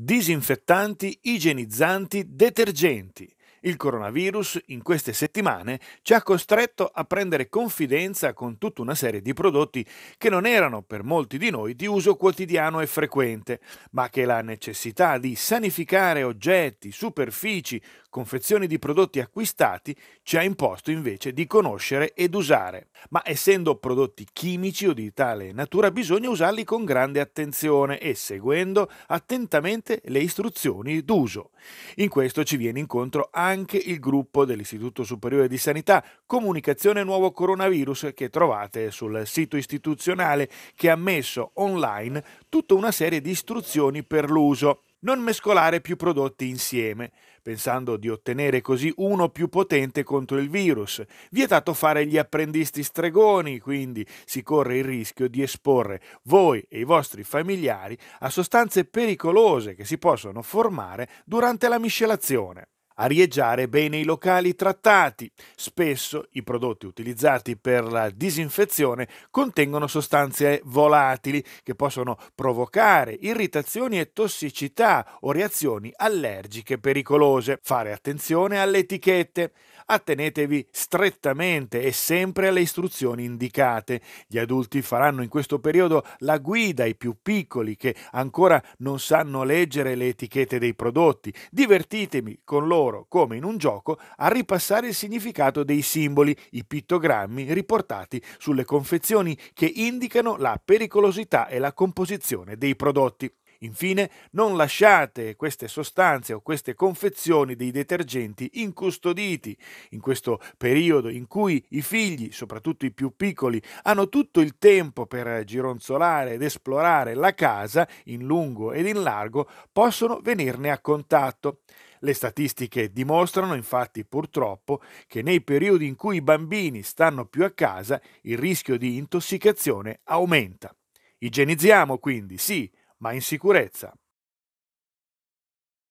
disinfettanti, igienizzanti, detergenti. Il coronavirus in queste settimane ci ha costretto a prendere confidenza con tutta una serie di prodotti che non erano per molti di noi di uso quotidiano e frequente, ma che la necessità di sanificare oggetti, superfici, confezioni di prodotti acquistati ci ha imposto invece di conoscere ed usare. Ma essendo prodotti chimici o di tale natura bisogna usarli con grande attenzione e seguendo attentamente le istruzioni d'uso. In questo ci viene incontro anche anche il gruppo dell'Istituto Superiore di Sanità Comunicazione Nuovo Coronavirus che trovate sul sito istituzionale che ha messo online tutta una serie di istruzioni per l'uso. Non mescolare più prodotti insieme, pensando di ottenere così uno più potente contro il virus. Vietato fare gli apprendisti stregoni, quindi si corre il rischio di esporre voi e i vostri familiari a sostanze pericolose che si possono formare durante la miscelazione arieggiare bene i locali trattati. Spesso i prodotti utilizzati per la disinfezione contengono sostanze volatili che possono provocare irritazioni e tossicità o reazioni allergiche pericolose. Fare attenzione alle etichette. Attenetevi strettamente e sempre alle istruzioni indicate. Gli adulti faranno in questo periodo la guida ai più piccoli che ancora non sanno leggere le etichette dei prodotti. Divertitemi con loro loro, come in un gioco, a ripassare il significato dei simboli, i pittogrammi riportati sulle confezioni che indicano la pericolosità e la composizione dei prodotti. Infine, non lasciate queste sostanze o queste confezioni dei detergenti incustoditi in questo periodo in cui i figli, soprattutto i più piccoli, hanno tutto il tempo per gironzolare ed esplorare la casa in lungo ed in largo, possono venirne a contatto. Le statistiche dimostrano infatti purtroppo che nei periodi in cui i bambini stanno più a casa il rischio di intossicazione aumenta. Igienizziamo quindi, sì, ma in sicurezza.